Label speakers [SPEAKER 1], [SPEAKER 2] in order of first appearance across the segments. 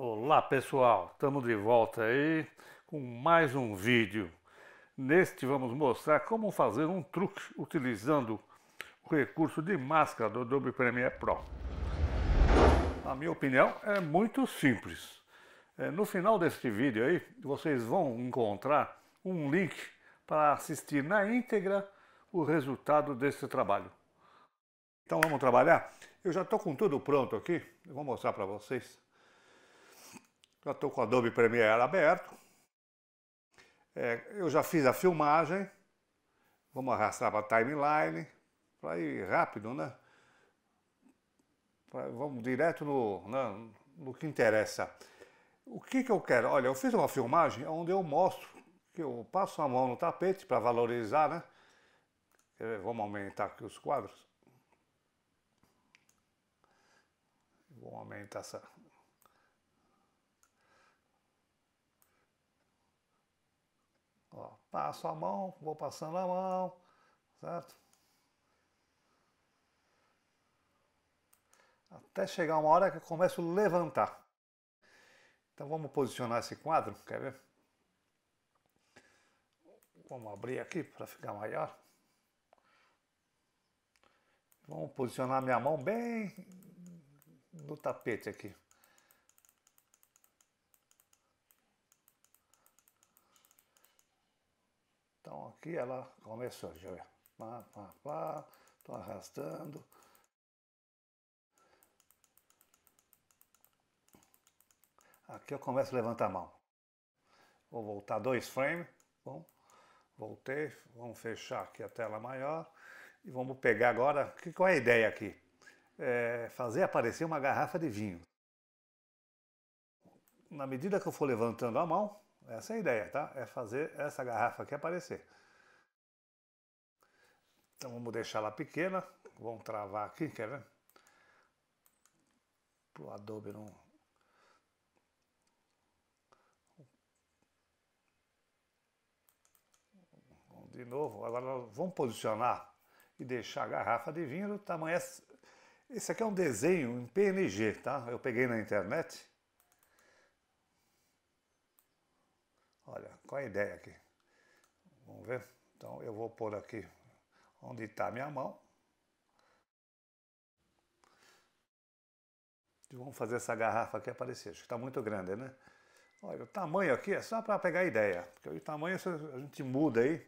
[SPEAKER 1] Olá pessoal, estamos de volta aí com mais um vídeo. Neste vamos mostrar como fazer um truque utilizando o recurso de máscara do Adobe Premiere Pro. Na minha opinião é muito simples. É, no final deste vídeo aí vocês vão encontrar um link para assistir na íntegra o resultado desse trabalho. Então vamos trabalhar? Eu já estou com tudo pronto aqui, eu vou mostrar para vocês. Já estou com o Adobe Premiere aberto. É, eu já fiz a filmagem. Vamos arrastar para a timeline. Para ir rápido, né? Pra, vamos direto no, né, no que interessa. O que, que eu quero? Olha, eu fiz uma filmagem onde eu mostro que eu passo a mão no tapete para valorizar, né? Vamos aumentar aqui os quadros. Vou aumentar essa, passo a mão, vou passando a mão, certo? Até chegar uma hora que eu começo a levantar. Então vamos posicionar esse quadro, quer ver? Vamos abrir aqui para ficar maior. Vamos posicionar minha mão bem no tapete aqui. Então aqui ela começou, já vê. Pá, pá, pá, tô arrastando. Aqui eu começo a levantar a mão. Vou voltar dois frames. Bom, voltei. Vamos fechar aqui a tela maior. E vamos pegar agora. Que, qual é a ideia aqui? É fazer aparecer uma garrafa de vinho. Na medida que eu for levantando a mão, essa é a ideia, tá? É fazer essa garrafa aqui aparecer. Então vamos deixar ela pequena, vamos travar aqui, quer ver? Para o Adobe não... De novo, agora vamos posicionar e deixar a garrafa de vinho do tamanho... Esse aqui é um desenho em PNG, tá? Eu peguei na internet Olha, qual a ideia aqui? Vamos ver? Então eu vou pôr aqui onde está minha mão. E vamos fazer essa garrafa aqui aparecer. Acho que está muito grande, né? Olha, o tamanho aqui é só para pegar a ideia. Porque o tamanho a gente muda aí.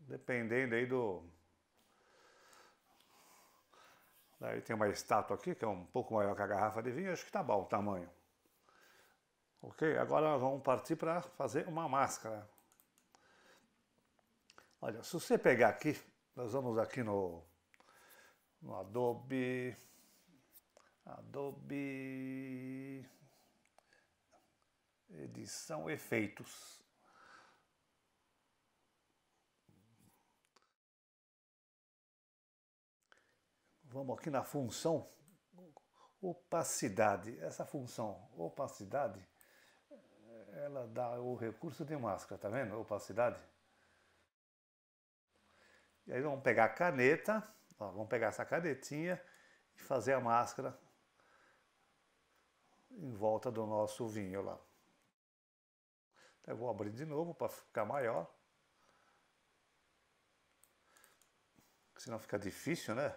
[SPEAKER 1] Dependendo aí do... Daí tem uma estátua aqui que é um pouco maior que a garrafa de vinho. Acho que está bom o tamanho. Ok, agora vamos partir para fazer uma máscara. Olha, se você pegar aqui, nós vamos aqui no, no Adobe, Adobe, edição efeitos. Vamos aqui na função opacidade. Essa função opacidade ela dá o recurso de máscara, tá vendo? Opacidade. E aí vamos pegar a caneta, ó, vamos pegar essa canetinha e fazer a máscara em volta do nosso vinho lá. Então, eu vou abrir de novo para ficar maior. Senão fica difícil, né?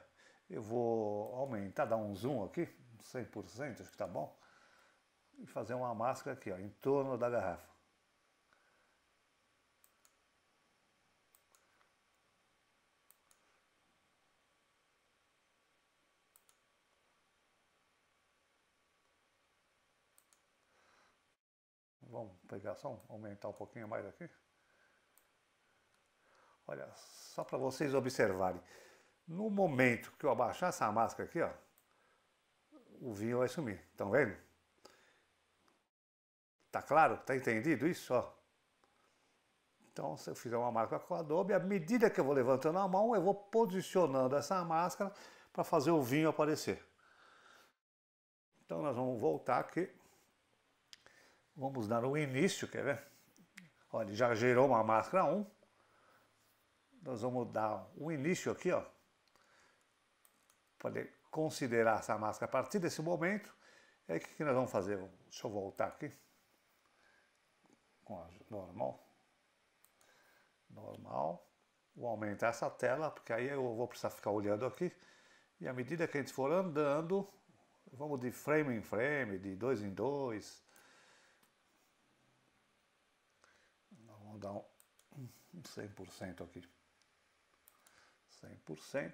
[SPEAKER 1] Eu vou aumentar, dar um zoom aqui, 100%, acho que tá bom e fazer uma máscara aqui, ó, em torno da garrafa. Vamos pegar só, aumentar um pouquinho mais aqui. Olha, só para vocês observarem. No momento que eu abaixar essa máscara aqui, ó, o vinho vai sumir. Estão vendo? Tá claro? Tá entendido isso? Ó. Então, se eu fizer uma máscara com a Adobe, à medida que eu vou levantando a mão, eu vou posicionando essa máscara para fazer o vinho aparecer. Então, nós vamos voltar aqui. Vamos dar o início, quer ver? Olha, já gerou uma máscara 1. Nós vamos dar o início aqui, ó. Poder considerar essa máscara a partir desse momento. É o que nós vamos fazer? Deixa eu voltar aqui normal. Normal. Vou aumentar essa tela, porque aí eu vou precisar ficar olhando aqui. E à medida que a gente for andando, vamos de frame em frame, de dois em dois. Vamos dar um 100% aqui. 100%.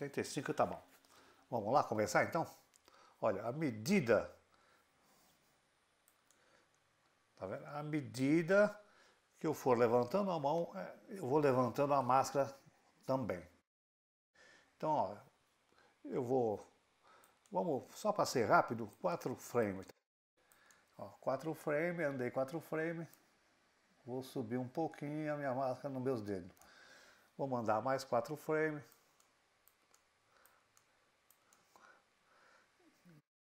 [SPEAKER 1] 85 tá bom. Vamos lá começar então? Olha, a medida. Tá vendo? A medida que eu for levantando a mão, é, eu vou levantando a máscara também. Então, ó, eu vou. Vamos, só para ser rápido, quatro frames. 4 quatro frames, andei quatro frames. Vou subir um pouquinho a minha máscara nos meus dedos. Vou mandar mais quatro frames.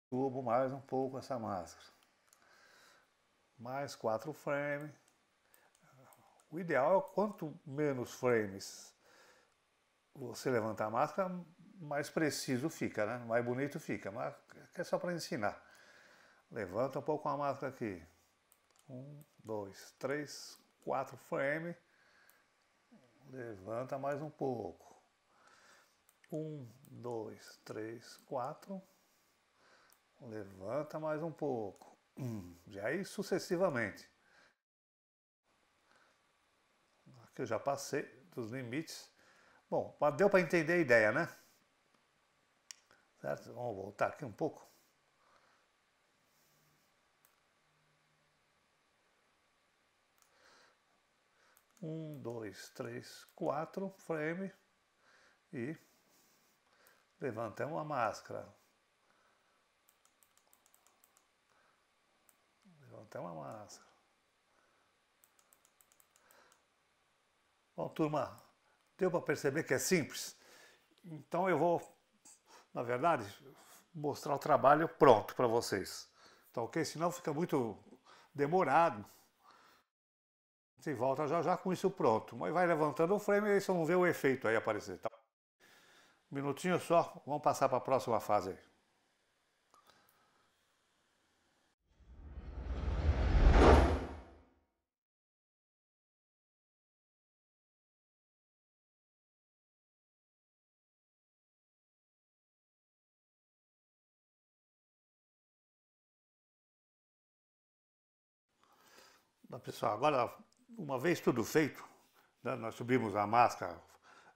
[SPEAKER 1] Subo mais um pouco essa máscara. Mais quatro frames. O ideal é quanto menos frames você levantar a máscara, mais preciso fica, né? mais bonito fica, mas é só para ensinar. Levanta um pouco a máscara aqui. Um, dois, três, quatro frames. Levanta mais um pouco. Um, dois, três, quatro levanta mais um pouco. E hum, aí sucessivamente. Aqui eu já passei dos limites. Bom, deu para entender a ideia, né? Certo? Vamos voltar aqui um pouco. Um, dois, três, quatro, frame e levantamos a máscara. Até então uma massa. Bom, turma, deu para perceber que é simples. Então eu vou, na verdade, mostrar o trabalho pronto para vocês. Tá ok? Senão fica muito demorado. Você volta já já com isso pronto. Mas vai levantando o frame e vocês vão ver o efeito aí aparecer, tá? Um minutinho só, vamos passar para a próxima fase aí. pessoal, agora, uma vez tudo feito, né, nós subimos a máscara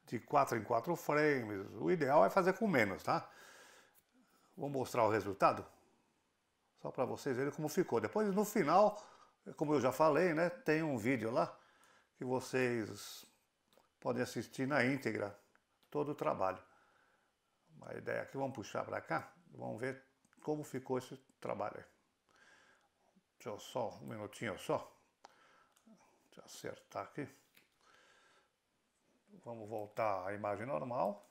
[SPEAKER 1] de 4 em 4 frames. O ideal é fazer com menos, tá? Vou mostrar o resultado, só para vocês verem como ficou. Depois, no final, como eu já falei, né, tem um vídeo lá que vocês podem assistir na íntegra todo o trabalho. Uma ideia aqui, vamos puxar para cá, vamos ver como ficou esse trabalho. Deixa eu só, um minutinho só. Deixa eu acertar tá aqui. Vamos voltar à imagem normal.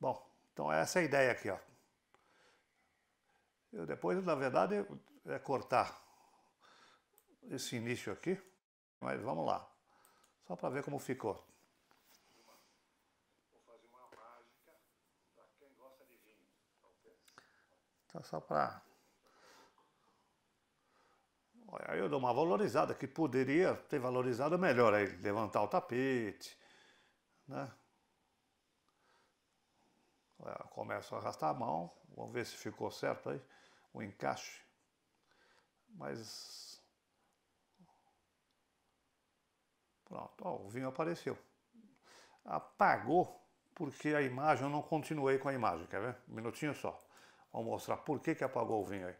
[SPEAKER 1] Bom, então é essa a ideia aqui, ó. Eu depois, na verdade, é cortar esse início aqui, mas vamos lá, só para ver como ficou. Tá só para Aí eu dou uma valorizada, que poderia ter valorizado melhor aí, levantar o tapete, né? Eu começo a arrastar a mão, vamos ver se ficou certo aí, o encaixe. Mas. Pronto, ó, o vinho apareceu. Apagou porque a imagem, eu não continuei com a imagem, quer ver? Um minutinho só. Vou mostrar por que, que apagou o vinho aí.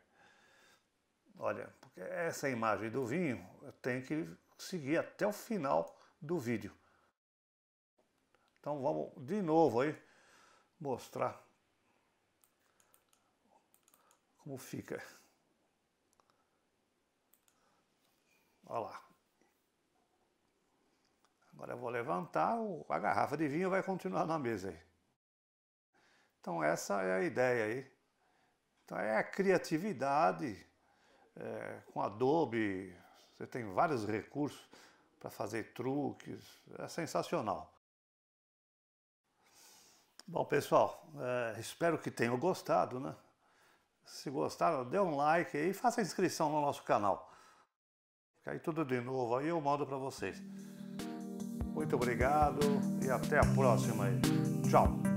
[SPEAKER 1] Olha, essa imagem do vinho tem que seguir até o final do vídeo. Então vamos de novo aí mostrar como fica. Olha lá. Agora eu vou levantar, a garrafa de vinho vai continuar na mesa aí. Então essa é a ideia aí. Então é a criatividade é, com Adobe, você tem vários recursos para fazer truques, é sensacional. Bom, pessoal, é, espero que tenham gostado, né? Se gostaram, dê um like e faça inscrição no nosso canal. Fica aí tudo de novo, aí eu mando para vocês. Muito obrigado e até a próxima aí. Tchau!